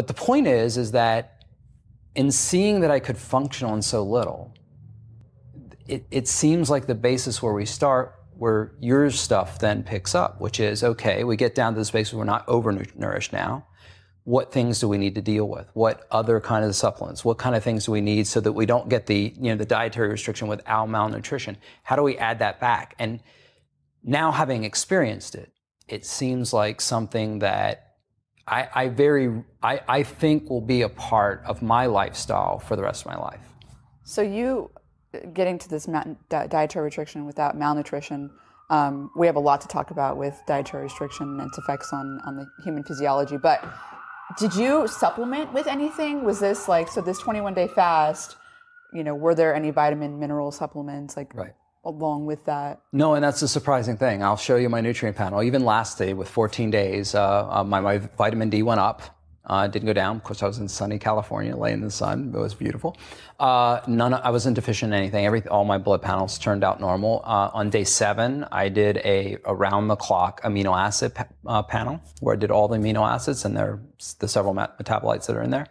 But the point is, is that in seeing that I could function on so little, it, it seems like the basis where we start, where your stuff then picks up, which is okay, we get down to the space where we're not overnourished now. What things do we need to deal with? What other kind of supplements? What kind of things do we need so that we don't get the you know the dietary restriction without malnutrition? How do we add that back? And now having experienced it, it seems like something that I, I very I, I think will be a part of my lifestyle for the rest of my life. So you getting to this dietary restriction without malnutrition. Um, we have a lot to talk about with dietary restriction and its effects on, on the human physiology. But did you supplement with anything? Was this like so? This twenty one day fast. You know, were there any vitamin mineral supplements? Like, right along with that. No, and that's the surprising thing. I'll show you my nutrient panel. Even last day, with 14 days, uh, uh my, my vitamin D went up. Uh, didn't go down. Of course, I was in sunny California, laying in the sun. It was beautiful. Uh, none. I wasn't deficient in anything. Every all my blood panels turned out normal. Uh, on day seven, I did a around the clock amino acid pa- uh, panel where I did all the amino acids and their the several metabolites that are in there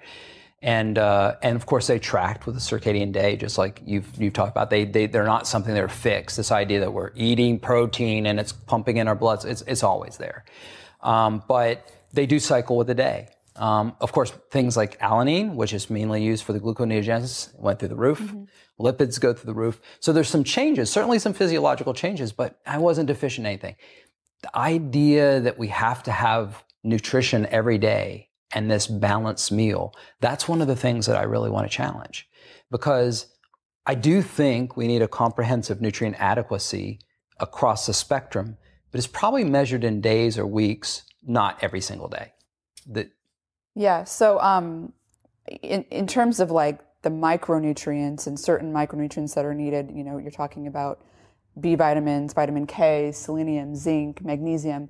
and uh, and of course they tracked with the circadian day, just like you've you've talked about. They they they're not something that are fixed. This idea that we're eating protein and it's pumping in our blood, it's it's always there, um, but they do cycle with the day. Um, of course, things like alanine, which is mainly used for the gluconeogenesis, went through the roof. Mm-hmm. Lipids go through the roof. So there's some changes, certainly some physiological changes, but I wasn't deficient in anything. The idea that we have to have nutrition every day and this balanced meal. That's one of the things that I really want to challenge because I do think we need a comprehensive nutrient adequacy across the spectrum, but it's probably measured in days or weeks, not every single day. The- yeah. So, um, in, in terms of like the micronutrients and certain micronutrients that are needed, you know, you're talking about B vitamins, vitamin K, selenium, zinc, magnesium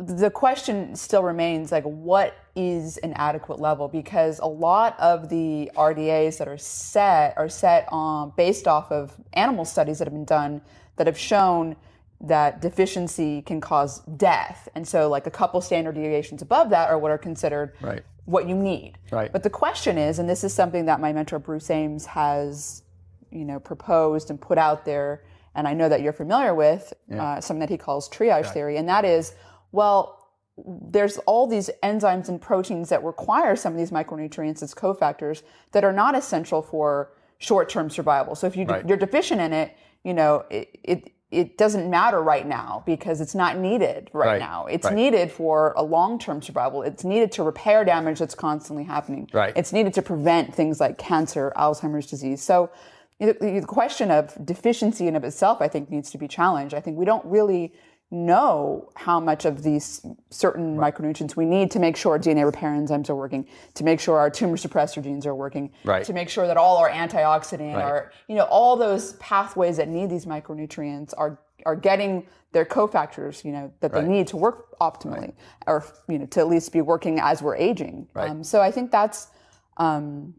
the question still remains like what is an adequate level because a lot of the RDAs that are set are set on based off of animal studies that have been done that have shown that deficiency can cause death and so like a couple standard deviations above that are what are considered right. what you need right. but the question is and this is something that my mentor Bruce Ames has you know proposed and put out there and I know that you're familiar with yeah. uh, something that he calls triage theory and that is well, there's all these enzymes and proteins that require some of these micronutrients as cofactors that are not essential for short-term survival. So if you are right. deficient in it, you know it, it, it doesn't matter right now because it's not needed right, right. now. It's right. needed for a long-term survival. It's needed to repair damage that's constantly happening. Right. It's needed to prevent things like cancer, Alzheimer's disease. So the question of deficiency in of itself, I think, needs to be challenged. I think we don't really know how much of these certain right. micronutrients we need to make sure DNA repair enzymes are working, to make sure our tumor suppressor genes are working, right. to make sure that all our antioxidant, right. our you know, all those pathways that need these micronutrients are are getting their cofactors, you know, that right. they need to work optimally, or you know, to at least be working as we're aging. Um, so I think that's um,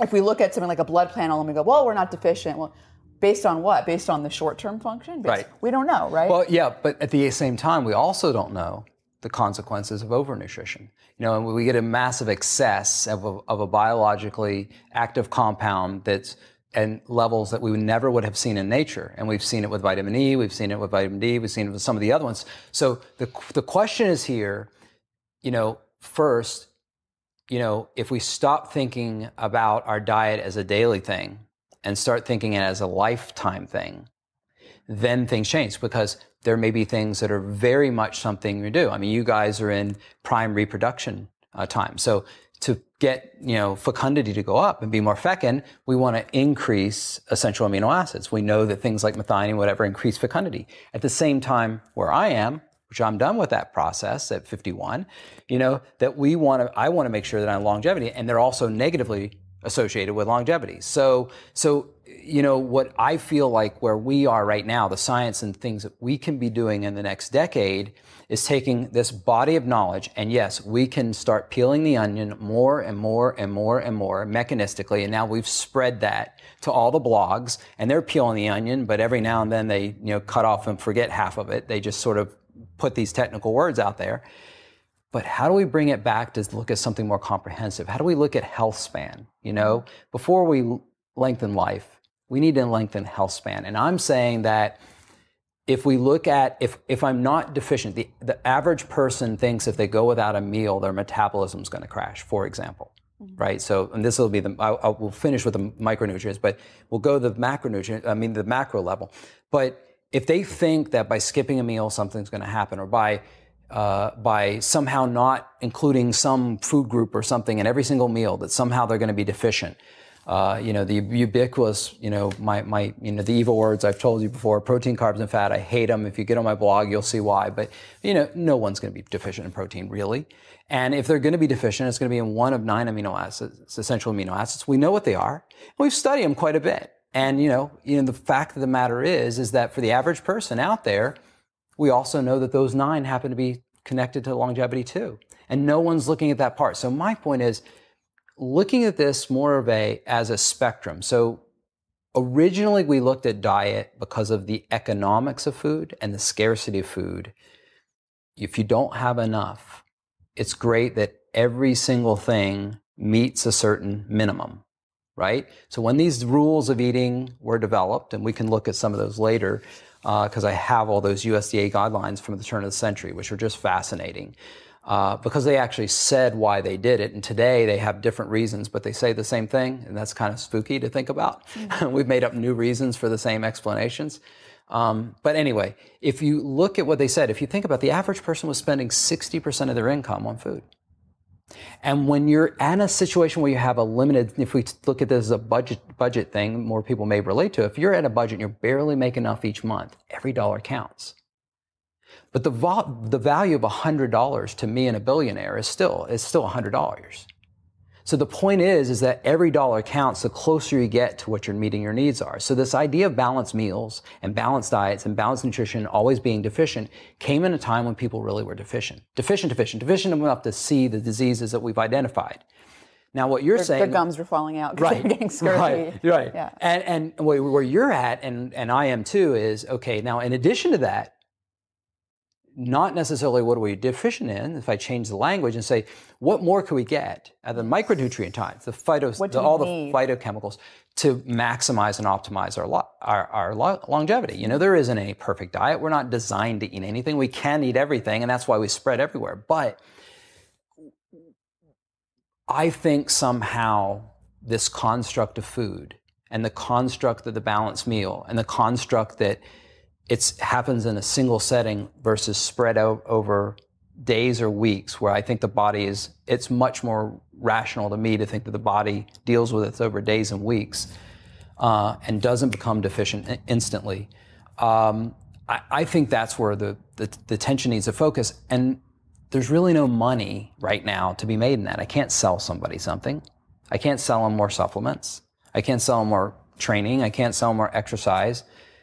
if we look at something like a blood panel and we go, well, we're not deficient. Well, Based on what? Based on the short term function? Based, right. We don't know, right? Well, yeah, but at the same time, we also don't know the consequences of overnutrition. You know, and we get a massive excess of a, of a biologically active compound that's and levels that we never would have seen in nature. And we've seen it with vitamin E, we've seen it with vitamin D, we've seen it with some of the other ones. So the, the question is here, you know, first, you know, if we stop thinking about our diet as a daily thing and start thinking it as a lifetime thing, then things change because there may be things that are very much something you do. I mean, you guys are in prime reproduction uh, time. So to get, you know, fecundity to go up and be more fecund, we want to increase essential amino acids. We know that things like methionine, whatever, increase fecundity. At the same time, where I am, which I'm done with that process at 51, you know, that we want to, I want to make sure that I'm longevity and they're also negatively associated with longevity. So, so you know what I feel like where we are right now, the science and things that we can be doing in the next decade is taking this body of knowledge and yes, we can start peeling the onion more and more and more and more mechanistically and now we've spread that to all the blogs and they're peeling the onion, but every now and then they, you know, cut off and forget half of it. They just sort of put these technical words out there but how do we bring it back to look at something more comprehensive? How do we look at health span? You know, mm-hmm. before we lengthen life, we need to lengthen health span. And I'm saying that if we look at if if I'm not deficient, the, the average person thinks if they go without a meal, their metabolism's going to crash. For example, mm-hmm. right? So, and this will be the I, I, will finish with the micronutrients, but we'll go to the macronutrient. I mean, the macro level. But if they think that by skipping a meal something's going to happen, or by uh, by somehow not including some food group or something in every single meal that somehow they're going to be deficient. Uh, you know the ubiquitous. You know my my you know the evil words I've told you before: protein, carbs, and fat. I hate them. If you get on my blog, you'll see why. But you know no one's going to be deficient in protein really, and if they're going to be deficient, it's going to be in one of nine amino acids, essential amino acids. We know what they are, and we've studied them quite a bit. And you know you know the fact of the matter is is that for the average person out there we also know that those nine happen to be connected to longevity too. And no one's looking at that part. So my point is looking at this more of a as a spectrum. So originally we looked at diet because of the economics of food and the scarcity of food. If you don't have enough, it's great that every single thing meets a certain minimum right? So when these rules of eating were developed, and we can look at some of those later, because uh, I have all those USDA guidelines from the turn of the century, which are just fascinating. Uh, because they actually said why they did it. And today they have different reasons, but they say the same thing. And that's kind of spooky to think about. Mm-hmm. We've made up new reasons for the same explanations. Um, but anyway, if you look at what they said, if you think about it, the average person was spending 60% of their income on food. And when you're at a situation where you have a limited, if we look at this as a budget budget thing, more people may relate to. If you're at a budget and you barely make enough each month, every dollar counts. But the, the value of $100 to me and a billionaire is still is still $100. So the point is, is that every dollar counts the closer you get to what you're meeting your needs are. So this idea of balanced meals and balanced diets and balanced nutrition always being deficient came in a time when people really were deficient. Deficient, deficient, deficient enough to see the diseases that we've identified. Now, what you're their, saying, their gums were falling out because right, they're getting scurvy. Right, right. Yeah. And and where you're at, and and I am too, is okay. Now, in addition to that, not necessarily what are we deficient in. If I change the language and say, what more could we get at the micronutrient times, the phyto, the, all need? the phytochemicals to maximize and optimize our, lo- our, our longevity? You know, there isn't a perfect diet. We're not designed to eat anything. We can eat everything, and that's why we spread everywhere. But I think somehow this construct of food and the construct of the balanced meal and the construct that it happens in a single setting versus spread out over days or weeks where I think the body is, it's much more rational to me to think that the body deals with it over days and weeks uh, and doesn't become deficient instantly. Um, I, I, think that's where the, the, the tension needs to focus. And there's really no money right now to be made in that. I can't sell somebody something. I can't sell them more supplements. I can't sell them more training. I can't sell them more exercise.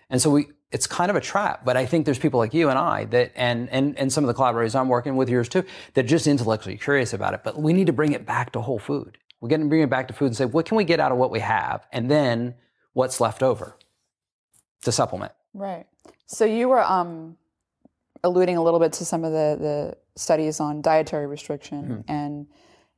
And so we, it's kind of a trap. But I think there's people like you and I that, and, and, and some of the collaborators I'm working with yours too, that are just intellectually curious about it. But we need to bring it back to whole food. We're going to bring it back to food and say, what can we get out of what we have? And then what's left over to supplement. Right. So you were um, alluding a little bit to some of the, the studies on dietary restriction. Mm -hmm. And,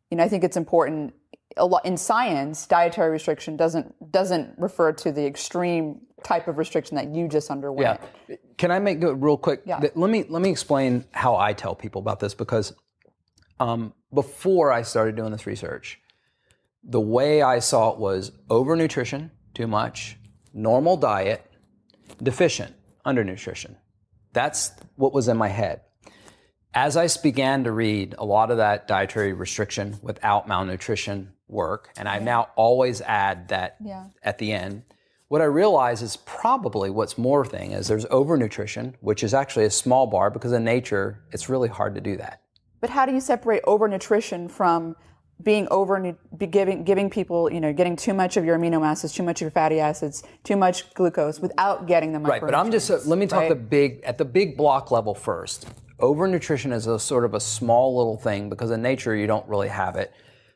you know, I think it's important a lot in science, dietary restriction doesn't doesn't refer to the extreme type of restriction that you just underwent. Yeah. Can I make a real quick? Yeah. Th- let me let me explain how I tell people about this because um, before I started doing this research, the way I saw it was overnutrition, too much, normal diet, deficient, undernutrition. That's what was in my head. As I began to read a lot of that dietary restriction without malnutrition work, and I now always add that yeah. at the end, what I realize is probably what's more thing is there's overnutrition, which is actually a small bar because in nature it's really hard to do that. But how do you separate overnutrition from being over giving giving people you know getting too much of your amino acids, too much of your fatty acids, too much glucose without getting them right. But I'm just uh, let me talk right? the big at the big block level first. Overnutrition is a sort of a small little thing because in nature you don't really have it.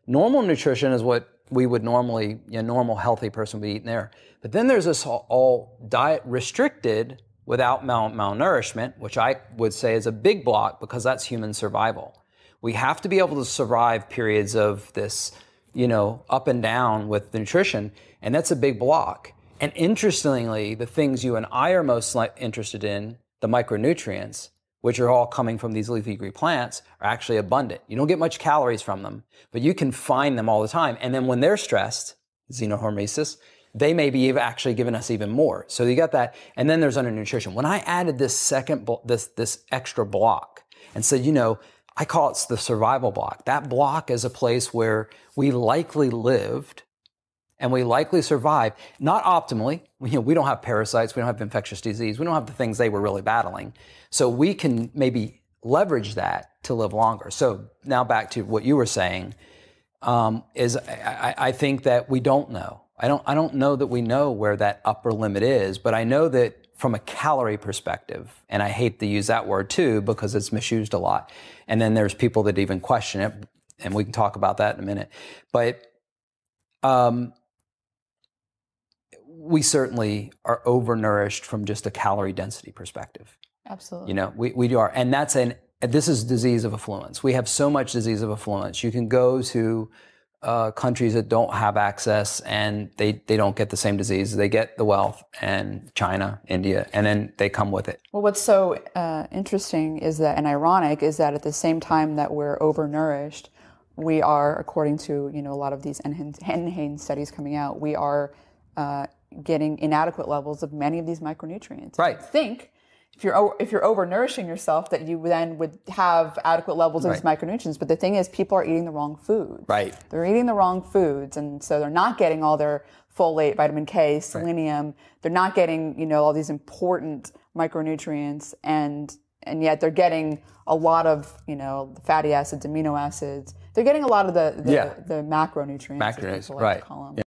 Normal nutrition is what we would normally, a normal healthy person would be eating there. But then there's this all diet restricted without mal- malnourishment, which I would say is a big block because that's human survival. We have to be able to survive periods of this, you know, up and down with nutrition, and that's a big block. And interestingly, the things you and I are most li- interested in, the micronutrients, which are all coming from these leafy green plants, are actually abundant. You don't get much calories from them, but you can find them all the time. And then when they're stressed, xenohormesis, they may be actually giving us even more. So you got that. And then there's undernutrition. When I added this second, this, this extra block and said, you know, I call it the survival block. That block is a place where we likely lived and we likely survive, not optimally. You know, we don't have parasites, we don't have infectious disease, we don't have the things they were really battling. So we can maybe leverage that to live longer. So now back to what you were saying um, is I, I think that we don't know. I don't I don't know that we know where that upper limit is, but I know that from a calorie perspective, and I hate to use that word too because it's misused a lot. And then there's people that even question it, and we can talk about that in a minute. But um, we certainly are overnourished from just a calorie density perspective. Absolutely. You know, we, we are. And that's an, this is disease of affluence. We have so much disease of affluence. You can go to uh, countries that don't have access and they, they don't get the same disease. They get the wealth and China, India, and then they come with it. Well, what's so uh, interesting is that, and ironic, is that at the same time that we're overnourished, we are, according to you know a lot of these NHANES studies coming out, we are uh, getting inadequate levels of many of these micronutrients. Right. Think if you're if you're overnourishing yourself that you then would have adequate levels of right. these micronutrients. But the thing is, people are eating the wrong foods. Right. They're eating the wrong foods, and so they're not getting all their folate, vitamin K, selenium. Right. They're not getting you know all these important micronutrients, and and yet they're getting a lot of you know fatty acids, amino acids. They're getting a lot of the the, yeah. the macronutrients. Macronutrients, like right?